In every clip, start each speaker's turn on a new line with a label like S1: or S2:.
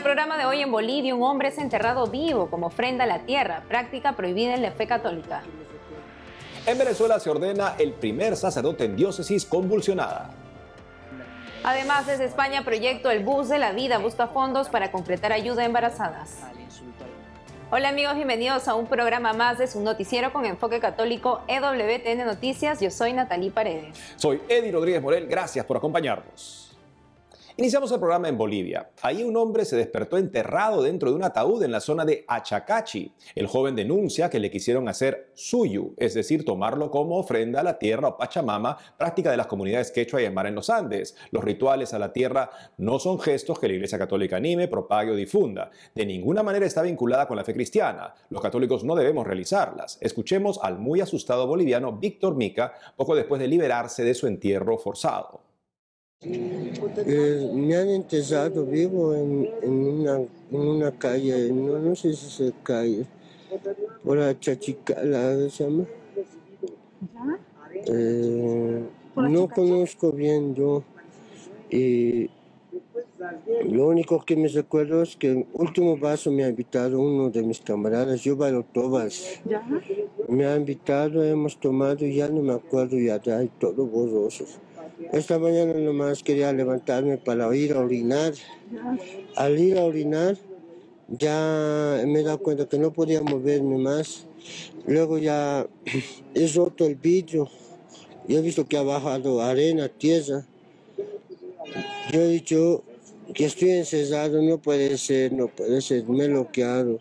S1: el programa de hoy en Bolivia, un hombre es enterrado vivo como ofrenda a la tierra, práctica prohibida en la fe católica.
S2: En Venezuela se ordena el primer sacerdote en diócesis convulsionada.
S1: Además, desde España, proyecto El Bus de la Vida busca fondos para concretar ayuda a embarazadas. Hola amigos, bienvenidos a un programa más de su noticiero con enfoque católico EWTN Noticias. Yo soy Nathalie Paredes.
S2: Soy Eddie Rodríguez Morel, gracias por acompañarnos. Iniciamos el programa en Bolivia. Ahí un hombre se despertó enterrado dentro de un ataúd en la zona de Achacachi. El joven denuncia que le quisieron hacer suyu, es decir, tomarlo como ofrenda a la tierra o Pachamama, práctica de las comunidades quechua y mar en los Andes. Los rituales a la tierra no son gestos que la Iglesia Católica anime, propague o difunda. De ninguna manera está vinculada con la fe cristiana. Los católicos no debemos realizarlas. Escuchemos al muy asustado boliviano Víctor Mica poco después de liberarse de su entierro forzado.
S3: Eh, me han enterrado vivo en, una, calle, no, sé si es calle, por la Chachicala, ¿se llama? Eh, no conozco bien yo, y lo único que me recuerdo es que el último vaso me ha invitado uno de mis camaradas, yo Tobas. Me ha invitado, hemos tomado, ya no me acuerdo, ya hay todo borroso. Esta mañana nomás quería levantarme para ir a orinar. Al ir a orinar, ya me he dado cuenta que no podía moverme más. Luego ya he roto el vidrio. Yo he visto que ha bajado arena, tierra. Yo he dicho que estoy encerrado, no puede ser, no puede ser, me he bloqueado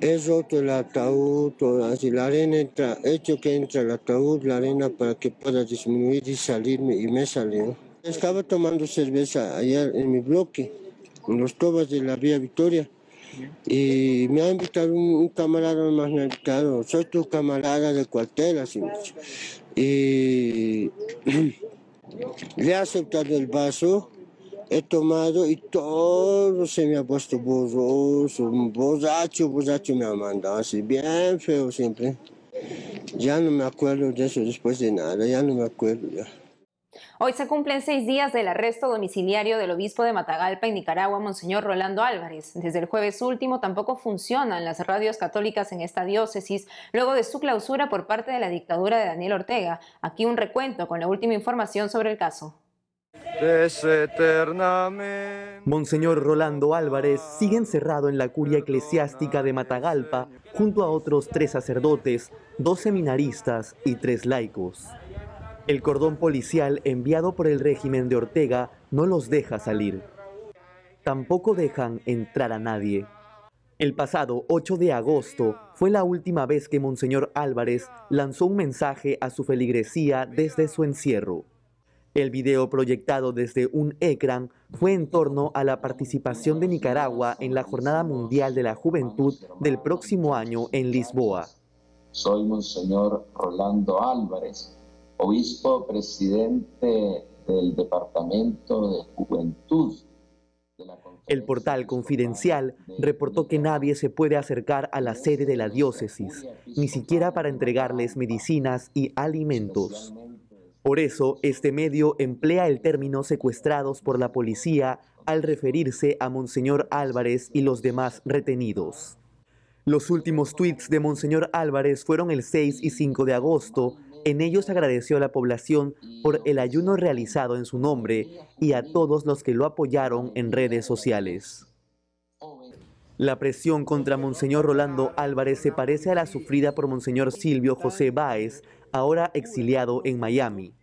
S3: es roto el ataúd, así la arena entra, hecho que entra el ataúd, la arena para que pueda disminuir y salirme, y me salió. Estaba tomando cerveza allá en mi bloque, en los tobas de la Vía Victoria, y me ha invitado un, camarada más mercado soy tu camarada de cuartel, así Y le ha aceptado el vaso, he tomado y todo se me ha puesto borroso, borracho, borracho me ha mandado así, bien feo siempre. Ya no me acuerdo de eso después de nada, ya no me acuerdo ya.
S1: Hoy se cumplen seis días del arresto domiciliario del obispo de Matagalpa en Nicaragua, Monseñor Rolando Álvarez. Desde el jueves último tampoco funcionan las radios católicas en esta diócesis, luego de su clausura por parte de la dictadura de Daniel Ortega. Aquí un recuento con la última información sobre el caso
S3: eternamente.
S4: Monseñor Rolando Álvarez sigue encerrado en la curia eclesiástica de Matagalpa junto a otros tres sacerdotes, dos seminaristas y tres laicos. El cordón policial enviado por el régimen de Ortega no los deja salir. Tampoco dejan entrar a nadie. El pasado 8 de agosto fue la última vez que Monseñor Álvarez lanzó un mensaje a su feligresía desde su encierro. El video proyectado desde un ecran fue en torno a la participación de Nicaragua en la Jornada Mundial de la Juventud del próximo año en Lisboa. Soy Monseñor Rolando Álvarez, obispo presidente del Departamento de Juventud. El portal Confidencial reportó que nadie se puede acercar a la sede de la diócesis, ni siquiera para entregarles medicinas y alimentos. Por eso, este medio emplea el término secuestrados por la policía al referirse a Monseñor Álvarez y los demás retenidos. Los últimos tweets de Monseñor Álvarez fueron el 6 y 5 de agosto. En ellos agradeció a la población por el ayuno realizado en su nombre y a todos los que lo apoyaron en redes sociales. La presión contra Monseñor Rolando Álvarez se parece a la sufrida por Monseñor Silvio José Báez, ahora exiliado en Miami.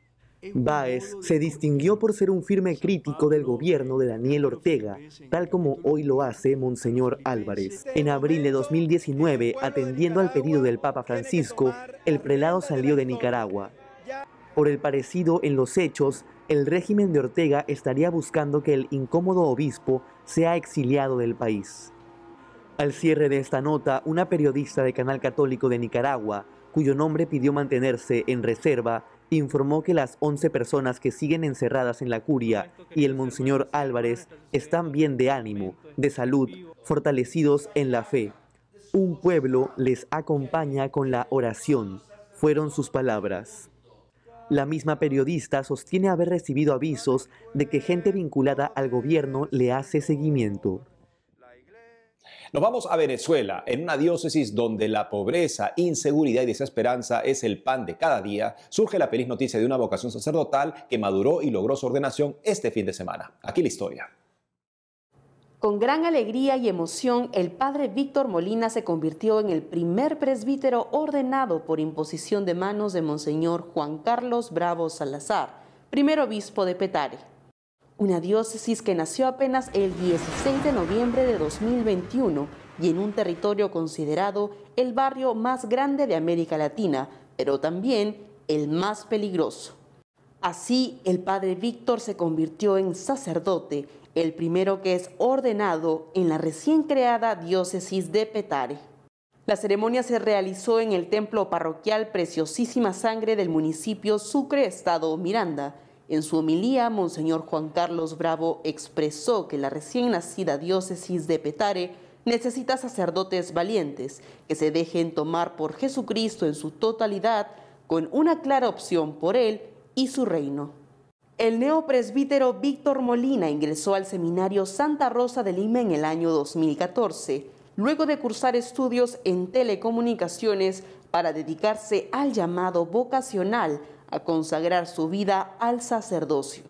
S4: Báez se distinguió por ser un firme crítico del gobierno de Daniel Ortega, tal como hoy lo hace Monseñor Álvarez. En abril de 2019, atendiendo al pedido del Papa Francisco, el prelado salió de Nicaragua. Por el parecido en los hechos, el régimen de Ortega estaría buscando que el incómodo obispo sea exiliado del país. Al cierre de esta nota, una periodista de Canal Católico de Nicaragua cuyo nombre pidió mantenerse en reserva, informó que las 11 personas que siguen encerradas en la curia y el monseñor Álvarez están bien de ánimo, de salud, fortalecidos en la fe. Un pueblo les acompaña con la oración, fueron sus palabras. La misma periodista sostiene haber recibido avisos de que gente vinculada al gobierno le hace seguimiento.
S2: Nos vamos a Venezuela, en una diócesis donde la pobreza, inseguridad y desesperanza es el pan de cada día, surge la feliz noticia de una vocación sacerdotal que maduró y logró su ordenación este fin de semana. Aquí la historia.
S5: Con gran alegría y emoción, el padre Víctor Molina se convirtió en el primer presbítero ordenado por imposición de manos de Monseñor Juan Carlos Bravo Salazar, primer obispo de Petare una diócesis que nació apenas el 16 de noviembre de 2021 y en un territorio considerado el barrio más grande de América Latina, pero también el más peligroso. Así, el padre Víctor se convirtió en sacerdote, el primero que es ordenado en la recién creada diócesis de Petare. La ceremonia se realizó en el templo parroquial Preciosísima Sangre del municipio Sucre, Estado Miranda, en su homilía, Monseñor Juan Carlos Bravo expresó que la recién nacida diócesis de Petare necesita sacerdotes valientes que se dejen tomar por Jesucristo en su totalidad, con una clara opción por Él y su reino. El neopresbítero Víctor Molina ingresó al seminario Santa Rosa de Lima en el año 2014, luego de cursar estudios en telecomunicaciones para dedicarse al llamado vocacional a consagrar su vida al sacerdocio.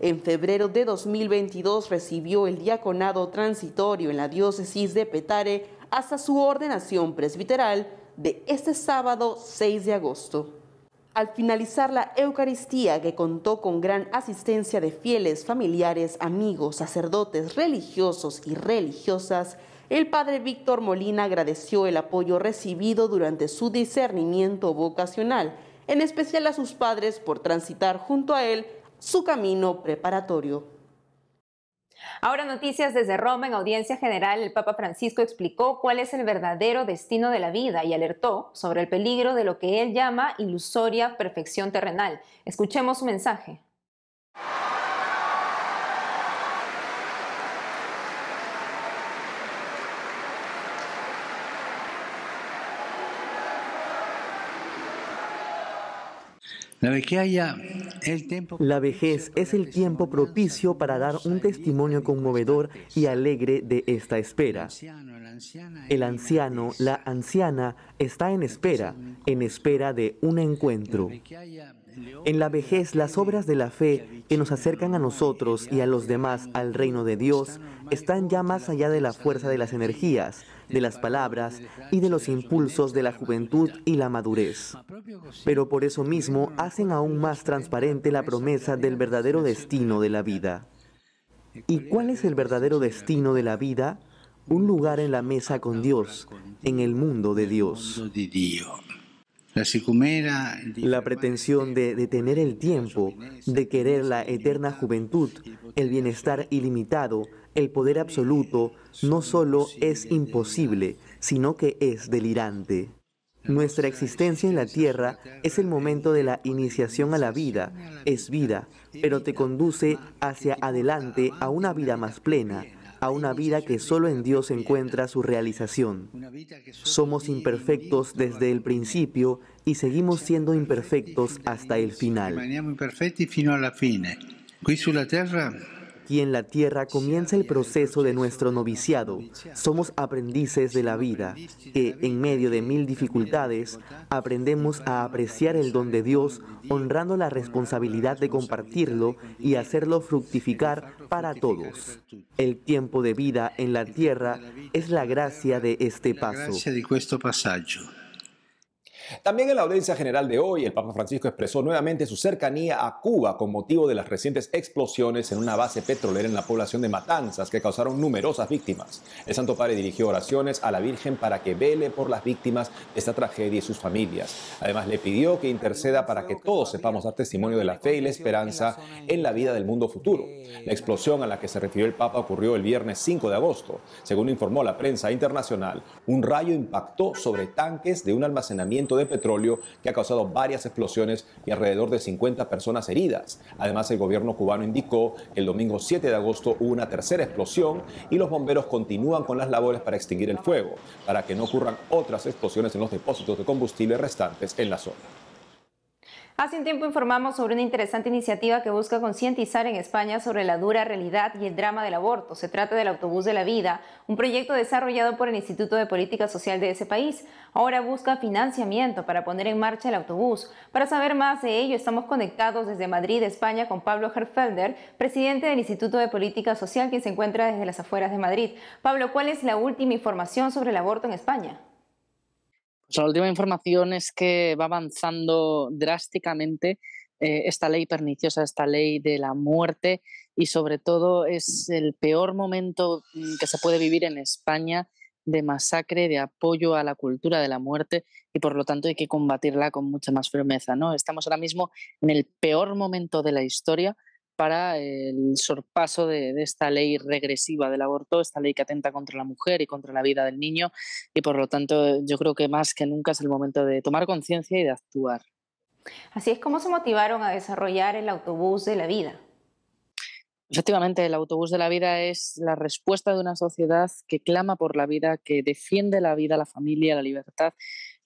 S5: En febrero de 2022 recibió el diaconado transitorio en la diócesis de Petare hasta su ordenación presbiteral de este sábado 6 de agosto. Al finalizar la Eucaristía, que contó con gran asistencia de fieles, familiares, amigos, sacerdotes, religiosos y religiosas, el padre Víctor Molina agradeció el apoyo recibido durante su discernimiento vocacional en especial a sus padres por transitar junto a él su camino preparatorio.
S1: Ahora noticias desde Roma. En audiencia general, el Papa Francisco explicó cuál es el verdadero destino de la vida y alertó sobre el peligro de lo que él llama ilusoria perfección terrenal. Escuchemos su mensaje.
S4: La vejez es el tiempo propicio para dar un testimonio conmovedor y alegre de esta espera. El anciano, la anciana, está en espera, en espera de un encuentro. En la vejez, las obras de la fe que nos acercan a nosotros y a los demás al reino de Dios están ya más allá de la fuerza de las energías de las palabras y de los impulsos de la juventud y la madurez. Pero por eso mismo hacen aún más transparente la promesa del verdadero destino de la vida. ¿Y cuál es el verdadero destino de la vida? Un lugar en la mesa con Dios, en el mundo de Dios. La pretensión de detener el tiempo, de querer la eterna juventud, el bienestar ilimitado, el poder absoluto no solo es imposible, sino que es delirante. Nuestra existencia en la tierra es el momento de la iniciación a la vida, es vida, pero te conduce hacia adelante a una vida más plena, a una vida que solo en Dios encuentra su realización. Somos imperfectos desde el principio y seguimos siendo imperfectos hasta el final. fino Aquí en la tierra comienza el proceso de nuestro noviciado. Somos aprendices de la vida, que en medio de mil dificultades aprendemos a apreciar el don de Dios, honrando la responsabilidad de compartirlo y hacerlo fructificar para todos. El tiempo de vida en la tierra es la gracia de este paso. También en la audiencia general de hoy, el Papa Francisco expresó
S2: nuevamente su cercanía a Cuba con motivo de las recientes explosiones en una base petrolera en la población de Matanzas que causaron numerosas víctimas. El Santo Padre dirigió oraciones a la Virgen para que vele por las víctimas de esta tragedia y sus familias. Además, le pidió que interceda para que todos sepamos dar testimonio de la fe y la esperanza en la vida del mundo futuro. La explosión a la que se refirió el Papa ocurrió el viernes 5 de agosto. Según informó la prensa internacional, un rayo impactó sobre tanques de un almacenamiento de petróleo que ha causado varias explosiones y alrededor de 50 personas heridas. Además, el gobierno cubano indicó el domingo 7 de agosto hubo una tercera explosión y los bomberos continúan con las labores para extinguir el fuego, para que no ocurran otras explosiones en los depósitos de combustible restantes en la zona.
S1: Hace un tiempo informamos sobre una interesante iniciativa que busca concientizar en España sobre la dura realidad y el drama del aborto. Se trata del Autobús de la Vida, un proyecto desarrollado por el Instituto de Política Social de ese país. Ahora busca financiamiento para poner en marcha el autobús. Para saber más de ello, estamos conectados desde Madrid, España, con Pablo Herfelder, presidente del Instituto de Política Social, quien se encuentra desde las afueras de Madrid. Pablo, ¿cuál es la última información sobre el aborto en España?
S6: la última información es que va avanzando drásticamente eh, esta ley perniciosa, esta ley de la muerte y sobre todo es el peor momento mm, que se puede vivir en España de masacre, de apoyo a la cultura de la muerte y por lo tanto hay que combatirla con mucha más firmeza. ¿no? Estamos ahora mismo en el peor momento de la historia para el sorpaso de, esta ley regresiva del aborto, esta ley que atenta contra la mujer y contra la vida del niño. Y por lo tanto, yo creo que más que nunca es el momento de tomar conciencia y de actuar.
S1: Así es como se motivaron a desarrollar el autobús de la vida.
S6: Efectivamente, el autobús de la vida es la respuesta de una sociedad que clama por la vida, que defiende la vida, la familia, la libertad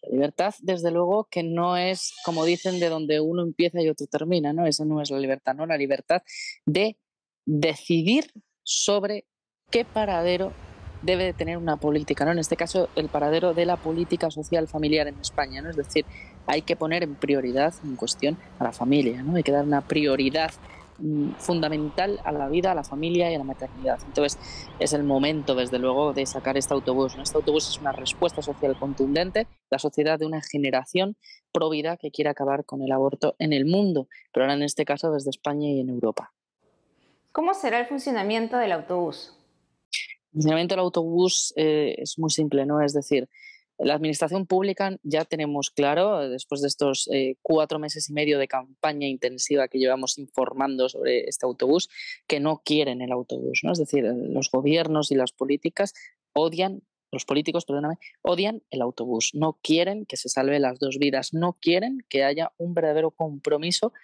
S6: la libertad, desde luego, que no es, como dicen, de donde uno empieza y otro termina, ¿no? Esa no es la libertad, ¿no? La libertad de decidir sobre qué paradero debe de tener una política, ¿no? En este caso, el paradero de la política social familiar en España, ¿no? Es decir, hay que poner en prioridad, en cuestión, a la familia, ¿no? Hay que dar una prioridad Mm, fundamental a la vida, a la familia y a la maternidad. Entonces, es el momento, desde luego, de sacar este autobús. Este autobús es una respuesta social contundente, la sociedad de una generación pro vida que quiere acabar con el aborto en el mundo, pero ahora en este caso desde España y en Europa.
S1: ¿Cómo será el funcionamiento del autobús?
S6: El funcionamiento del autobús eh, es muy simple, ¿no? Es decir, la administración pública ya tenemos claro, eh, después de estos eh, cuatro meses y medio de campaña intensiva que llevamos informando sobre este autobús, que no quieren el autobús. ¿no? Es decir, los gobiernos y las políticas odian los políticos, perdóname, odian el autobús, no quieren que se salve las dos vidas, no quieren que haya un verdadero compromiso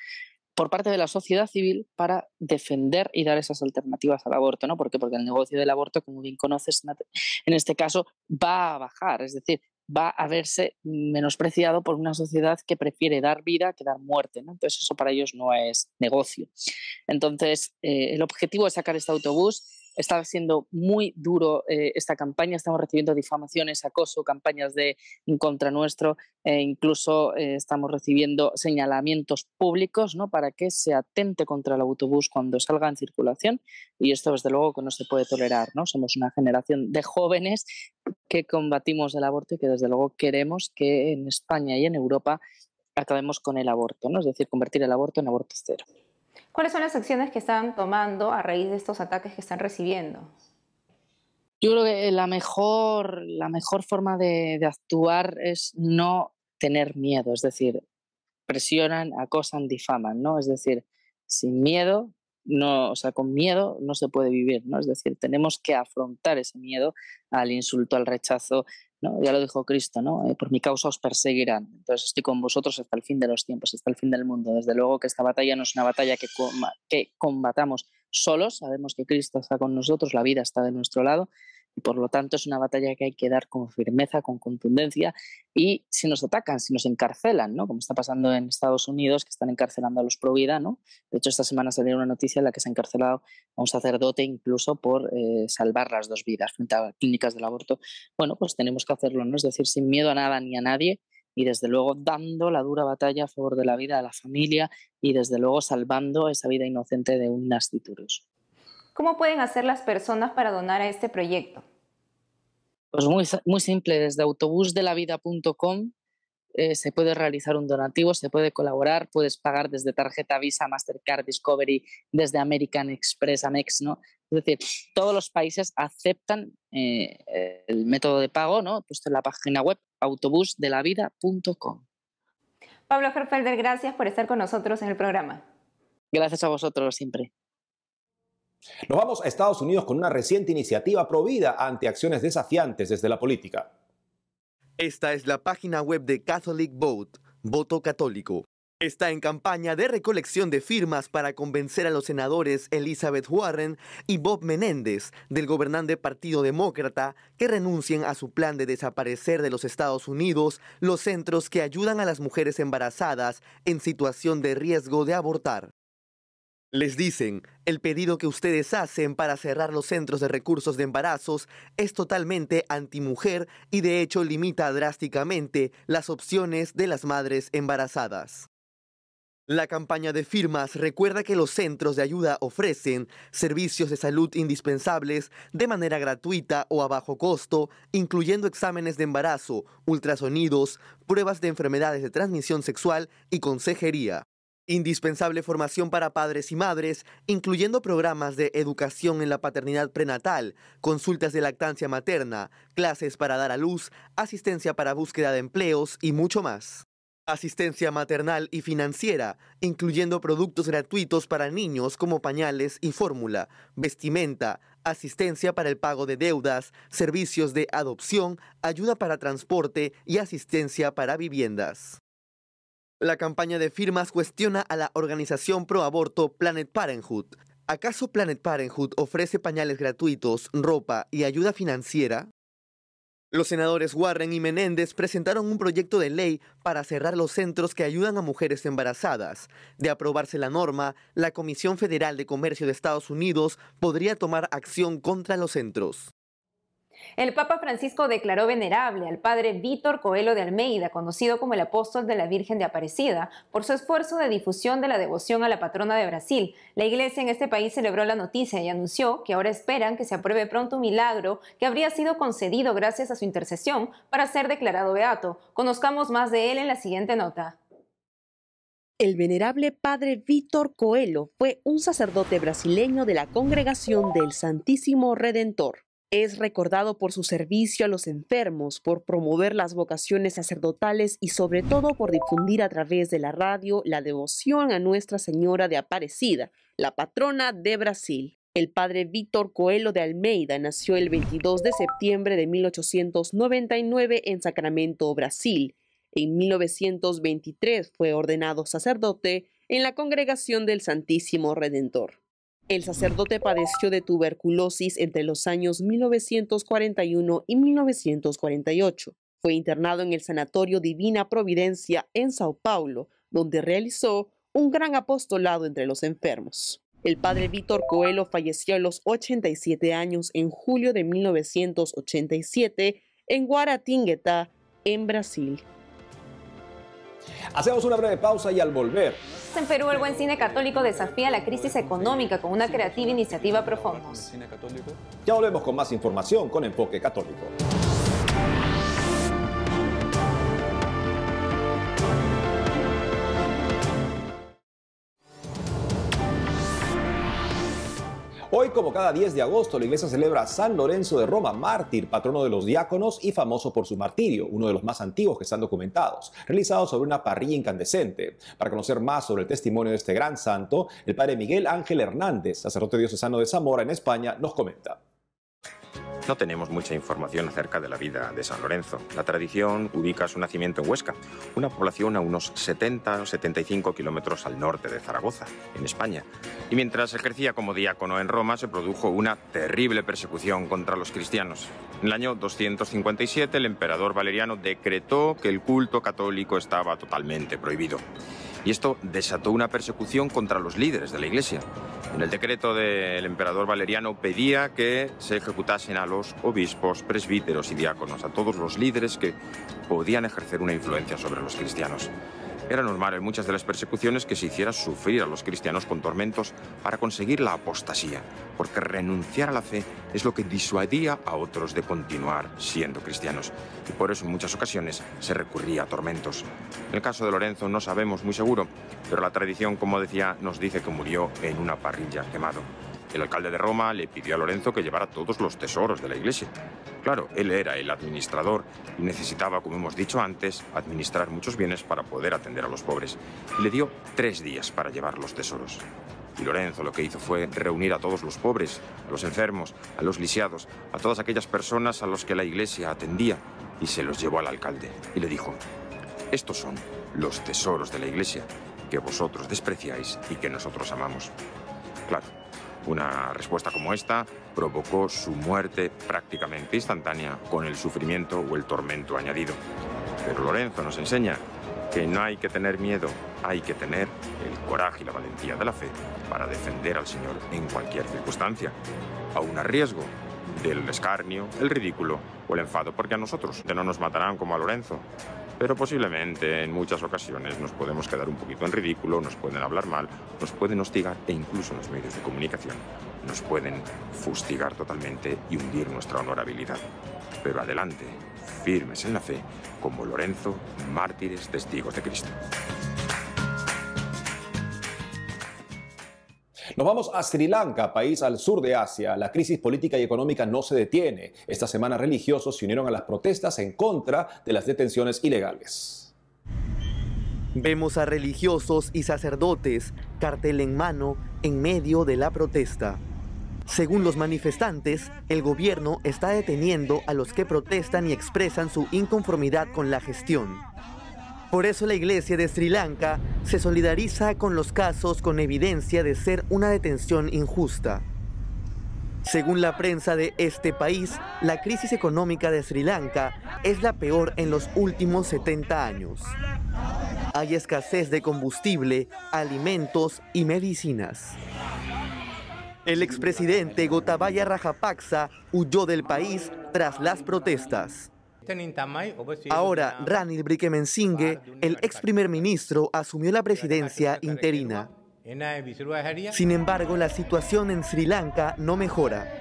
S6: por parte de la sociedad civil para defender y dar esas alternativas al aborto, ¿no? Porque Porque el negocio del aborto, como bien conoces, en este caso va a bajar, es decir, va a verse menospreciado por una sociedad que prefiere dar vida que dar muerte, ¿no? Entonces eso para ellos no es negocio. Entonces, eh, el objetivo de sacar este autobús Está siendo muy duro eh, esta campaña, estamos recibiendo difamaciones, acoso, campañas de contra nuestro, e incluso eh, estamos recibiendo señalamientos públicos ¿no? para que se atente contra el autobús cuando salga en circulación y esto desde luego que no se puede tolerar. ¿no? Somos una generación de jóvenes que combatimos el aborto y que desde luego queremos que en España y en Europa acabemos con el aborto, ¿no? es decir, convertir
S1: el aborto en aborto cero. ¿Cuáles son las acciones que están tomando a raíz de estos ataques que están recibiendo?
S6: Yo creo que la mejor, la mejor forma de, de actuar es no tener miedo, es decir, presionan, acosan, difaman, ¿no? Es decir, sin miedo, no, o sea, con miedo no se puede vivir, ¿no? Es decir, tenemos que afrontar ese miedo al insulto, al rechazo, ¿no? Ya lo dijo Cristo, ¿no? Eh, por mi causa os perseguirán. Entonces estoy con vosotros hasta el fin de los tiempos, hasta el fin del mundo. Desde luego que esta batalla no es una batalla que, que combatamos solos, sabemos que Cristo está con nosotros, la vida está de nuestro lado, por lo tanto, es una batalla que hay que dar con firmeza, con contundencia y si nos atacan, si nos encarcelan, ¿no? Como está pasando en Estados Unidos, que están encarcelando a los pro vida, ¿no? De hecho, esta semana salió una noticia en la que se ha encarcelado a un sacerdote incluso por eh, salvar las dos vidas frente a clínicas del aborto. Bueno, pues tenemos que hacerlo, ¿no? Es decir, sin miedo a nada ni a nadie y desde luego dando la dura batalla a favor de la vida de la familia y desde luego salvando esa vida inocente de un nasciturus
S1: ¿Cómo pueden hacer las personas para donar a este proyecto?
S6: Pues muy, muy simple, desde autobusdelavida.com eh, se puede realizar un donativo, se puede colaborar, puedes pagar desde tarjeta Visa, Mastercard, Discovery, desde American Express, Amex, ¿no? Es decir, todos los países aceptan eh, el método de pago, ¿no? Puesto en la página web autobusdelavida.com.
S1: Pablo Herfelder, gracias por estar con nosotros en el programa. Gracias
S6: a vosotros siempre.
S2: Nos vamos a Estados Unidos con una reciente iniciativa prohibida ante acciones desafiantes desde la política.
S4: Esta es la página web de Catholic Vote, voto católico. Está en campaña de recolección de firmas para convencer a los senadores Elizabeth Warren y Bob Menéndez del gobernante Partido Demócrata que renuncien a su plan de desaparecer de los Estados Unidos los centros que ayudan a las mujeres embarazadas en situación de riesgo de abortar. Les dicen, el pedido que ustedes hacen para cerrar los centros de recursos de embarazos es totalmente antimujer y de hecho limita drásticamente las opciones de las madres embarazadas. La campaña de firmas recuerda que los centros de ayuda ofrecen servicios de salud indispensables de manera gratuita o a bajo costo, incluyendo exámenes de embarazo, ultrasonidos, pruebas de enfermedades de transmisión sexual y consejería. Indispensable formación para padres y madres, incluyendo programas de educación en la paternidad prenatal, consultas de lactancia materna, clases para dar a luz, asistencia para búsqueda de empleos y mucho más. Asistencia maternal y financiera, incluyendo productos gratuitos para niños como pañales y fórmula, vestimenta, asistencia para el pago de deudas, servicios de adopción, ayuda para transporte y asistencia para viviendas. La campaña de firmas cuestiona a la organización pro aborto Planet Parenthood. ¿Acaso Planet Parenthood ofrece pañales gratuitos, ropa y ayuda financiera? Los senadores Warren y Menéndez presentaron un proyecto de ley para cerrar los centros que ayudan a mujeres embarazadas. De aprobarse la norma, la Comisión Federal de Comercio de Estados Unidos podría tomar acción contra los centros.
S1: El Papa Francisco declaró venerable al padre Víctor Coelho de Almeida, conocido como el apóstol de la Virgen de Aparecida, por su esfuerzo de difusión de la devoción a la patrona de Brasil. La iglesia en este país celebró la noticia y anunció que ahora esperan que se apruebe pronto un milagro que habría sido concedido gracias a su intercesión para ser declarado beato. Conozcamos más de él en la siguiente nota.
S5: El venerable padre Víctor Coelho fue un sacerdote brasileño de la Congregación del Santísimo Redentor. Es recordado por su servicio a los enfermos, por promover las vocaciones sacerdotales y sobre todo por difundir a través de la radio la devoción a Nuestra Señora de Aparecida, la patrona de Brasil. El padre Víctor Coelho de Almeida nació el 22 de septiembre de 1899 en Sacramento, Brasil. En 1923 fue ordenado sacerdote en la Congregación del Santísimo Redentor. El sacerdote padeció de tuberculosis entre los años 1941 y 1948. Fue internado en el Sanatorio Divina Providencia en Sao Paulo, donde realizó un gran apostolado entre los enfermos. El padre Víctor Coelho falleció a los 87 años en julio de 1987 en Guaratinguetá,
S1: en Brasil.
S2: Hacemos una breve pausa y al volver.
S1: En Perú, el buen cine católico desafía la crisis económica con una creativa iniciativa profunda.
S2: Ya volvemos con más información con Enfoque Católico. Hoy, como cada 10 de agosto, la iglesia celebra a San Lorenzo de Roma, mártir, patrono de los diáconos y famoso por su martirio, uno de los más antiguos que están documentados, realizado sobre una parrilla incandescente. Para conocer más sobre el testimonio de este gran santo, el padre Miguel Ángel Hernández, sacerdote diocesano de Zamora en España, nos
S7: comenta. No tenemos mucha información acerca de la vida de San Lorenzo. La tradición ubica su nacimiento en Huesca, una población a unos 70 o 75 kilómetros al norte de Zaragoza, en España. Y mientras ejercía como diácono en Roma, se produjo una terrible persecución contra los cristianos. En el año 257, el emperador Valeriano decretó que el culto católico estaba totalmente prohibido y esto desató una persecución contra los líderes de la Iglesia. En el decreto del emperador Valeriano pedía que se ejecutasen a los obispos, presbíteros y diáconos, a todos los líderes que podían ejercer una influencia sobre los cristianos. Era normal en muchas de las persecuciones que se hiciera sufrir a los cristianos con tormentos para conseguir la apostasía, porque renunciar a la fe es lo que disuadía a otros de continuar siendo cristianos, y por eso en muchas ocasiones se recurría a tormentos. En el caso de Lorenzo no sabemos muy seguro, pero la tradición, como decía, nos dice que murió en una parrilla quemado. El alcalde de Roma le pidió a Lorenzo que llevara todos los tesoros de la iglesia. Claro, él era el administrador y necesitaba, como hemos dicho antes, administrar muchos bienes para poder atender a los pobres. Le dio tres días para llevar los tesoros. Y Lorenzo lo que hizo fue reunir a todos los pobres, a los enfermos, a los lisiados, a todas aquellas personas a los que la iglesia atendía, y se los llevó al alcalde. Y le dijo, estos son los tesoros de la iglesia que vosotros despreciáis y que nosotros amamos. Claro, una respuesta como esta provocó su muerte prácticamente instantánea con el sufrimiento o el tormento añadido. Pero Lorenzo nos enseña que no hay que tener miedo, hay que tener el coraje y la valentía de la fe para defender al Señor en cualquier circunstancia, Aún a riesgo del escarnio, el ridículo o el enfado, porque a nosotros no nos matarán como a Lorenzo, pero posiblemente en muchas ocasiones nos podemos quedar un poquito en ridículo, nos pueden hablar mal, nos pueden hostigar e incluso en los medios de comunicación nos pueden fustigar totalmente y hundir nuestra honorabilidad. Pero adelante, firmes en la fe, como Lorenzo, mártires testigos de Cristo.
S2: Nos vamos a Sri Lanka, país al sur de Asia. La crisis política y económica no se detiene. Esta semana religiosos se unieron a las protestas en contra de las detenciones ilegales.
S4: Vemos a religiosos y sacerdotes, cartel en mano, en medio de la protesta. Según los manifestantes, el gobierno está deteniendo a los que protestan y expresan su inconformidad con la gestión. Por eso la iglesia de Sri Lanka se solidariza con los casos con evidencia de ser una detención injusta. Según la prensa de este país, la crisis económica de Sri Lanka es la peor en los últimos 70 años. Hay escasez de combustible, alimentos y medicinas. El expresidente Gotabaya Rajapaksa huyó del país tras las protestas. Ahora, Ranil Brikemensinghe, el ex primer ministro, asumió la presidencia interina. Sin embargo, la situación en Sri Lanka no mejora.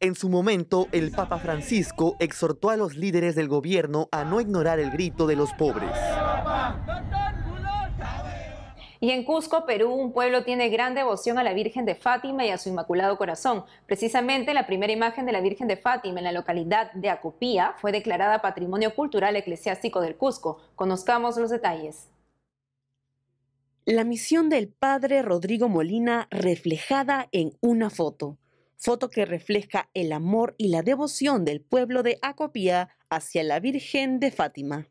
S4: En su momento, el Papa Francisco exhortó a los líderes del gobierno a no ignorar el grito de los pobres.
S1: Y en Cusco, Perú, un pueblo tiene gran devoción a la Virgen de Fátima y a su Inmaculado Corazón. Precisamente la primera imagen de la Virgen de Fátima en la localidad de Acopía fue declarada Patrimonio Cultural Eclesiástico del Cusco. Conozcamos los detalles.
S5: La misión del padre Rodrigo Molina reflejada en una foto. Foto que refleja el amor y la devoción del pueblo de Acopía hacia la Virgen de Fátima.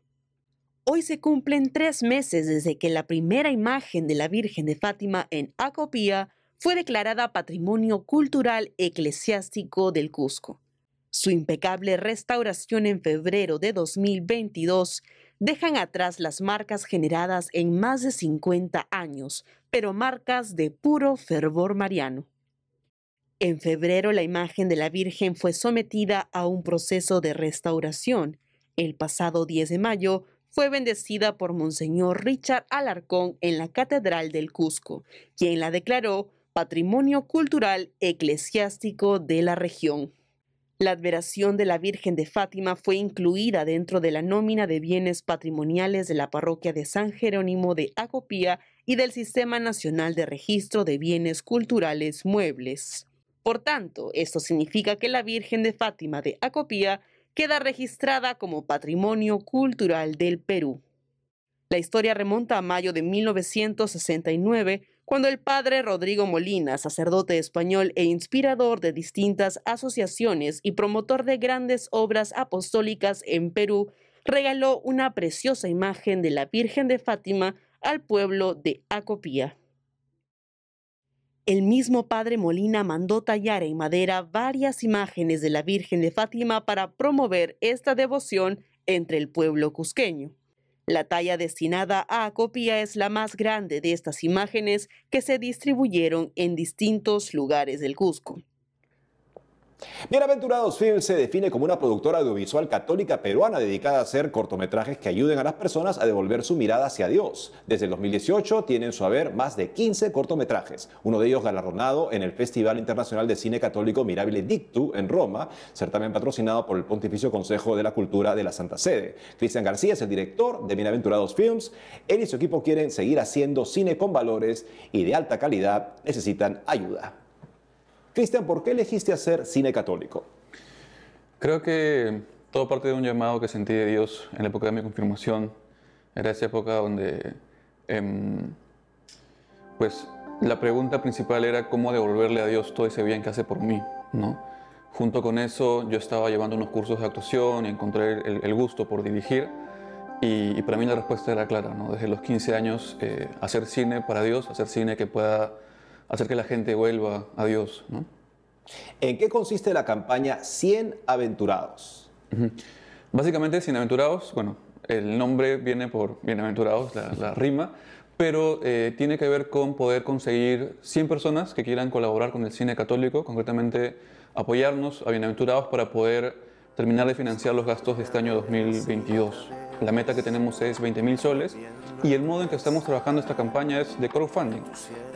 S5: Hoy se cumplen tres meses desde que la primera imagen de la Virgen de Fátima en Acopía fue declarada Patrimonio Cultural Eclesiástico del Cusco. Su impecable restauración en febrero de 2022 dejan atrás las marcas generadas en más de 50 años, pero marcas de puro fervor mariano. En febrero la imagen de la Virgen fue sometida a un proceso de restauración. El pasado 10 de mayo fue bendecida por Monseñor Richard Alarcón en la Catedral del Cusco, quien la declaró Patrimonio Cultural Eclesiástico de la región. La adveración de la Virgen de Fátima fue incluida dentro de la nómina de bienes patrimoniales de la parroquia de San Jerónimo de Acopía y del Sistema Nacional de Registro de Bienes Culturales Muebles. Por tanto, esto significa que la Virgen de Fátima de Acopía queda registrada como Patrimonio Cultural del Perú. La historia remonta a mayo de 1969, cuando el padre Rodrigo Molina, sacerdote español e inspirador de distintas asociaciones y promotor de grandes obras apostólicas en Perú, regaló una preciosa imagen de la Virgen de Fátima al pueblo de Acopía. El mismo padre Molina mandó tallar en madera varias imágenes de la Virgen de Fátima para promover esta devoción entre el pueblo cusqueño. La talla destinada a Acopía es la más grande de estas imágenes que se distribuyeron en distintos lugares del Cusco.
S2: Bienaventurados Films se define como una productora audiovisual católica peruana dedicada a hacer cortometrajes que ayuden a las personas a devolver su mirada hacia Dios. Desde el 2018 tienen su haber más de 15 cortometrajes, uno de ellos galardonado en el Festival Internacional de Cine Católico Mirabile Dictu en Roma, también patrocinado por el Pontificio Consejo de la Cultura de la Santa Sede. Cristian García es el director de Bienaventurados Films. Él y su equipo quieren seguir haciendo cine con valores y de alta calidad. Necesitan ayuda. Cristian, ¿por qué elegiste hacer cine católico?
S8: Creo que todo parte de un llamado que sentí de Dios en la época de mi confirmación. Era esa época donde, em, pues, la pregunta principal era cómo devolverle a Dios todo ese bien que hace por mí, ¿no? Junto con eso, yo estaba llevando unos cursos de actuación y encontré el, gusto por dirigir. Y, para mí la respuesta era clara, ¿no? Desde los 15 años, eh, hacer cine para Dios, hacer cine que pueda hacer que la gente vuelva a Dios. ¿En qué consiste la campaña 100 Aventurados? Básicamente, 100 Aventurados, bueno, el nombre viene por Bienaventurados, la, rima, pero eh, tiene que ver con poder conseguir 100 personas que quieran colaborar con el cine católico, concretamente apoyarnos a Bienaventurados para poder terminar de financiar los gastos de este año 2022. La meta que tenemos es 20,000 mil soles y el modo en que estamos trabajando esta campaña es de crowdfunding.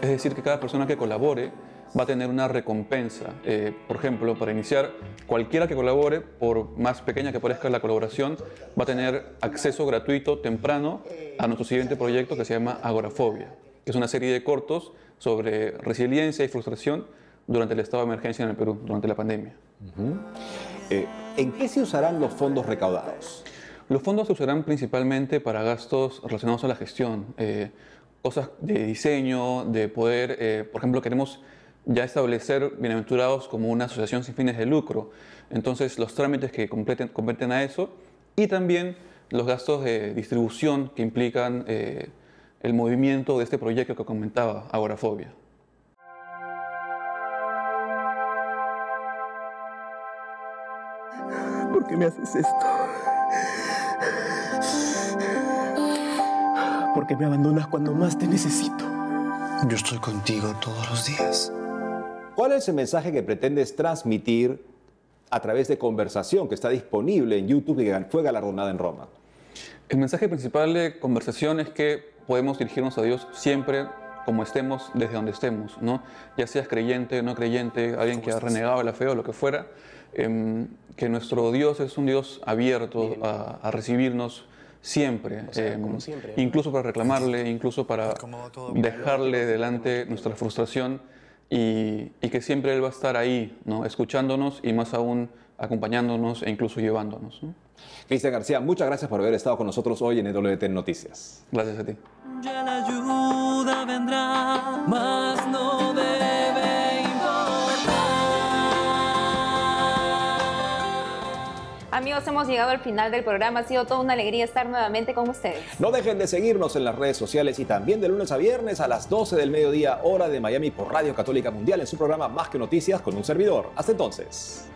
S8: Es decir, que cada persona que colabore va a tener una recompensa. Eh, por ejemplo, para iniciar, cualquiera que colabore, por más pequeña que parezca la colaboración, va a tener acceso gratuito temprano a nuestro siguiente proyecto que se llama Agorafobia, que es una serie de cortos sobre resiliencia y frustración durante el estado de emergencia en el Perú, durante la pandemia. ¿en qué se usarán los fondos recaudados? Los fondos se usarán principalmente para gastos relacionados a la gestión, eh, cosas de diseño, de poder, eh, por ejemplo, queremos ya establecer Bienaventurados como una asociación sin fines de lucro, entonces los trámites que completen, competen a eso y también los gastos de distribución que implican eh, el movimiento de este proyecto que comentaba, Agorafobia.
S4: ¿por qué me haces esto? ¿Por qué me abandonas cuando más te necesito?
S3: Yo estoy contigo todos los días.
S2: ¿Cuál es el mensaje que pretendes transmitir a través de conversación que está disponible en YouTube y que fue galardonada
S8: en Roma? El mensaje principal de conversación es que podemos dirigirnos a Dios siempre como estemos, desde donde estemos, ¿no? Ya seas creyente, no creyente, alguien que ha renegado la fe o lo que fuera, em, que nuestro Dios es un Dios abierto a, recibirnos siempre, em, incluso para reclamarle, incluso para pues dejarle delante nuestra frustración y, que siempre Él va a estar ahí, ¿no? escuchándonos y más aún acompañándonos e incluso llevándonos. Cristian García, muchas gracias por haber estado con nosotros hoy en EWT
S2: Noticias.
S8: Gracias a ti vendrá, mas no debe
S1: Amigos, hemos llegado al final del programa. Ha sido toda una alegría estar nuevamente con ustedes.
S2: No dejen de seguirnos en las redes sociales y también de lunes a viernes a las 12 del mediodía, hora de Miami por Radio Católica Mundial en su programa Más que Noticias con un servidor. Hasta entonces.